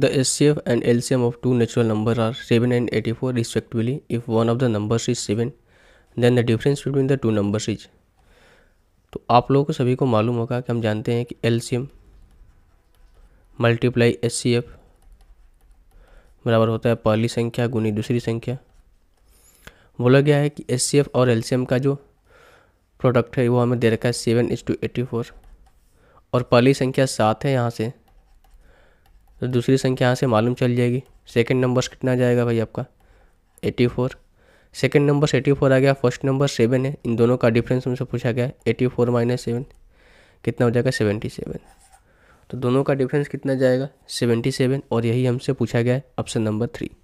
The HCF and LCM of two natural numbers are 7 and 84 respectively. If one of the numbers is 7, then the difference between the two numbers is. तो आप लोगों को सभी को मालूम होगा कि हम जानते हैं कि L C M multiply S C F बराबर होता है पहली संख्या गुनी दूसरी संख्या बोला गया है कि एस सी एफ और एल सी एम का जो प्रोडक्ट है वो हमें दे रखा है seven is to eighty four और पहली संख्या सात है यहाँ से तो दूसरी संख्या यहाँ से मालूम चल जाएगी सेकेंड नंबर्स कितना जाएगा भाई आपका eighty four second number eighty four आ गया फर्स्ट नंबर सेवन है इन दोनों का डिफरेंस हमसे पूछा गया एटी फोर माइनस सेवन कितना हो जाएगा सेवेंटी सेवन तो दोनों का डिफरेंस कितना जाएगा सेवेंटी सेवन और यही हमसे पूछा गया है ऑप्शन नंबर थ्री